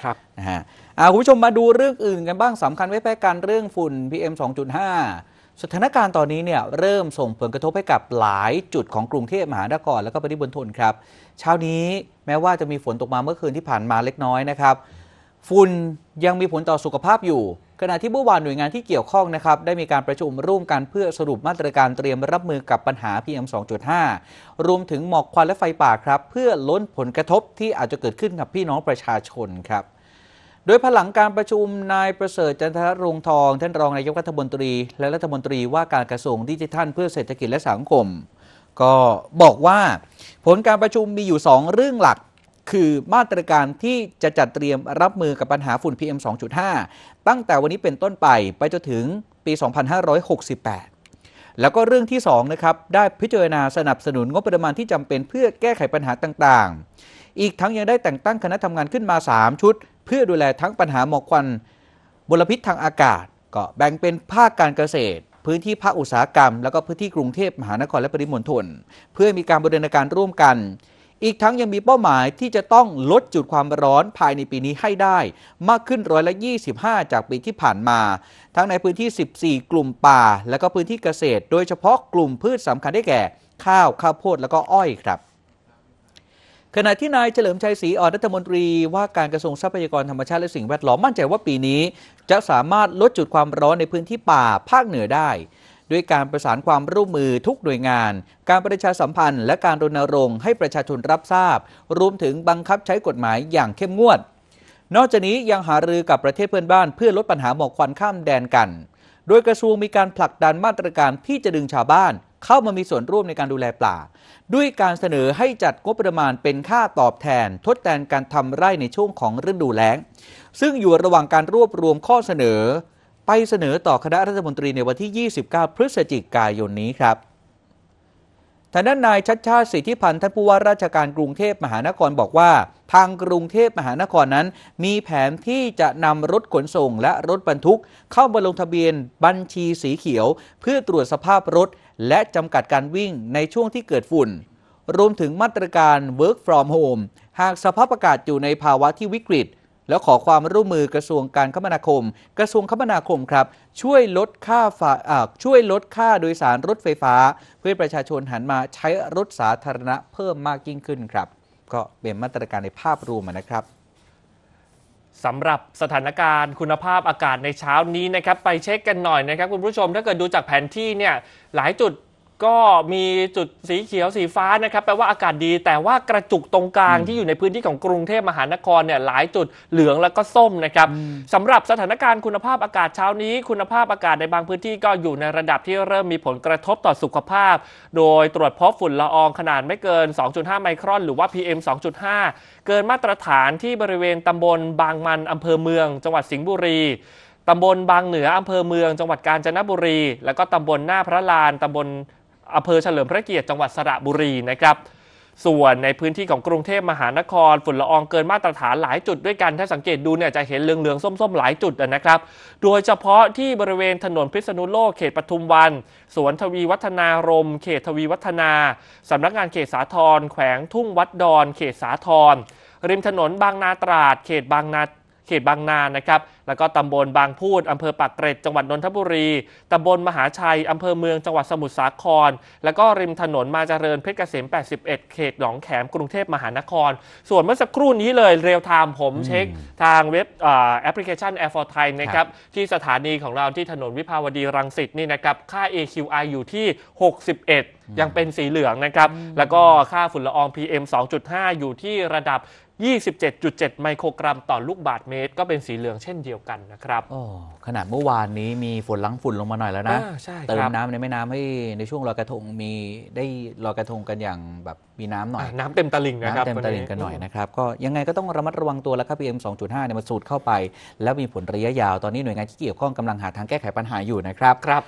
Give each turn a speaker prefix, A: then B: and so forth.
A: ครับนะฮะคุณผู้ชมมาดูเรื่องอื่นกันบ้างสำคัญไม่แพ้กันเรื่องฝุ่น PM 2.5สถานการณ์ตอนนี้เนี่ยเริ่มส่งผลกระทบให้กับหลายจุดของกรุงเทพมหานครและก็ปริมณฑลครับ เช้านี้แม้ว่าจะมีฝนตกมาเมื่อคืนที่ผ่านมาเล็กน้อยนะครับฝุ่นยังมีผลต่อสุขภาพอยู่ ขณะที่เมื่อวานหน่วยงานที่เกี่ยวข้องนะครับได้มีการประชุมร่วมกันเพื่อสรุปมาตรการเตรียมรับมือกับปัญหา PM 2.5 รวมถึงหมอกควันและไฟป่าครับ เพื่อล้นผลกระทบที่อาจจะเกิดขึ้นกับพี่น้องประชาชนครับ โดยผลังการประชุมนายประเสริฐจันทรรงทองท่านรองนายกรัฐมนตรีและรัฐมนตรีว่าการกระทรวงดิจิทัล เพื่อเศรษฐกิจและสังคม ก็บอกว่าผลการประชุมมีอยู่ 2 เรื่องหลักคือมาตรการที่จะจัดเตรียมรับมือกับปัญหาฝุ่น PM 2.5 ตั้งแต่วันนี้เป็นต้นไปไปจนถึงปี 2568 แล้วก็เรื่องที่ 2 นะครับ ได้พิจารณาสนับสนุนงบประมาณที่จำเป็นเพื่อแก้ไขปัญหาต่างๆ อีกทั้งยังได้แต่งตั้งคณะทำงานขึ้นมา 3 ชุด เพื่อดูแลทั้งปัญหาหมอกควันมลพิษทางอากาศ ก็แบ่งเป็นภาคการเกษตร พื้นที่ภาคอุตสาหกรรม แล้วก็พื้นที่กรุงเทพมหานครและปริมณฑลเพื่อมีการบริหารการร่วมกันอีกทั้งยังมีเป้าหมายที่จะต้องลดจุดความร้อนภายในปีนี้ให้ได้ มากขึ้นร้อยละ25 จากปีที่ผ่านมา ทั้งในพื้นที่ 14 กลุ่มป่า และก็พื้นที่เกษตร โดยเฉพาะกลุ่มพืชสำคัญได้แก่ ข้าว ข้าวโพดและก็อ้อยครับ ขณะที่นายเฉลิมชัยศรีอ่อนรัฐมนตรีว่าการกระทรวงทรัพยากรธรรมชาติและสิ่งแวดล้อมมั่นใจว่าปีนี้ จะสามารถลดจุดความร้อนในพื้นที่ป่าภาคเหนือได้ด้วยการประสานความร่วมมือทุกหน่วยงาน การประชาสัมพันธ์ และการรณรงค์ให้ประชาชนรับทราบ รวมถึงบังคับใช้กฎหมายอย่างเข้มงวด นอกจากนี้ยังหารือกับประเทศเพื่อนบ้านเพื่อลดปัญหาหมอกควันข้ามแดนกัน โดยกระทรวงมีการผลักดันมาตรการที่จะดึงชาวบ้าน เข้ามามีส่วนร่วมในการดูแลป่า ด้วยการเสนอให้จัดงบประมาณเป็นค่าตอบแทน ทดแทนการทำไร่ในช่วงของฤดูแล้ง ซึ่งอยู่ระหว่างการรวบรวมข้อเสนอไปเสนอต่อคณะรัฐมนตรีในวันที่ 29 พฤศจิกายนนี้ครับทางด้านนายชัดชาติสิทธิพันธ์ท่านผู้ว่าราชการกรุงเทพมหานครบอกว่าทางกรุงเทพมหานครนั้นมีแผนที่จะนำรถขนส่งและรถบรรทุก เข้ามาลงทะเบียนบัญชีสีเขียว เพื่อตรวจสภาพรถและจำกัดการวิ่งในช่วงที่เกิดฝุ่น รวมถึงมาตรการ work from home หากสภาพอากาศอยู่ในภาวะที่วิกฤตแล้วขอความร่วมมือกระทรวงการคมนาคม กระทรวงคมนาคมครับ ช่วยลดค่าฝาช่วยลดค่าโดยสารรถไฟฟ้า เพื่อประชาชนหันมาใช้รถสาธารณะเพิ่มมากยิ่งขึ้นครับ ก็เป็นมาตรการในภาพรวมนะครับ
B: สำหรับสถานการณ์ คุณภาพอากาศในเช้านี้นะครับไปเช็คกันหน่อยนะครับ คุณผู้ชมถ้าเกิดดูจากแผนที่เนี่ยหลายจุดก็มีจุดสีเขียวสีฟ้านะครับ แปลว่าอากาศดี แต่ว่ากระจุกตรงกลางที่อยู่ในพื้นที่ของกรุงเทพมหานครเนี่ยหลายจุดเหลืองแล้วก็ส้มนะครับสำหรับสถานการณ์คุณภาพอากาศเช้านี้ คุณภาพอากาศในบางพื้นที่ก็อยู่ในระดับที่เริ่มมีผลกระทบต่อสุขภาพ โดยตรวจพบฝุ่นละอองขนาดไม่เกิน 2.5 ไมครอน หรือว่า PM 2.5 เกินมาตรฐานที่บริเวณตำบลบางมันอำเภอเมือง จังหวัดสิงห์บุรีตำบลบางเหนืออำเภอเมือง จังหวัดกาญจนบุรี แล้วก็ตำบลหน้าพระลานตำบลอำเภอเฉลิมพระเกียรติจังหวัดสระบุรีนะครับ ส่วนในพื้นที่ของกรุงเทพมหานครฝุ่นละอองเกินมาตรฐานหลายจุดด้วยกัน ถ้าสังเกตดูเนี่ยจะเห็นเหลือง ๆ ส้มๆ หลายจุดนะครับ โดยเฉพาะที่บริเวณถนนพิษณุโลกเขตปทุมวัน สวนทวีวัฒนารม เขตทวีวัฒนา สำนักงานเขตสาทรแขวงทุ่งวัดดอนเขตสาทรริมถนนบางนาตราดเขตบางนาเขตบางนา นะครับ แล้วก็ตำบลบางพูดอำเภอปากเกร็ดจังหวัดนนทบุรี ตำบลมหาชัยอำเภอเมืองจังหวัดสมุทรสาคร แล้วก็ริมถนนมาเจริญเพชรเกษม 81 เขตหนองแขม กรุงเทพมหานคร ส่วนเมื่อสักครู่นี้เลยเรียลไทม์ผมเช็คทางเว็บแอปพลิเคชัน Air for Thai นะครับ ที่สถานีของเราที่ถนนวิภาวดีรังสิตนี่นะครับ ค่า AQI อยู่ที่ 61 ยังเป็นสีเหลืองนะครับ แล้วก็ค่าฝุ่นละออง PM 2.5 อยู่ที่ระดับ27.7 ไมโครกรัมต่อลูกบาทเมตรก็เป็นสีเหลืองเช่นเดียวกันนะครับอ
A: ขนาดเมื่อวานนี้มีฝนลังฝุ่นลงมาหน่อยแล้วนะใช่เติมน้ำในแม่น้ำให้ในช่วงลอยกระทงมีได้ลอยกระทงกันอย่างแบบมีน้ำหน่อยอน้ำเต็มตลิ่งนะครับน้ำเต็มตลิ่งกันหน่อยนะครับก็ยังไงก็ต้องระมัดระวังตัวแล้วครับ PM 2.5 เนี่ยมันสูดเข้าไป แล้วมีผลระยะยาวตอนนี้หน่วยงานที่เกี่ยวข้องกำลังหาทางแก้ไขปัญหาอยู่นะครับครับ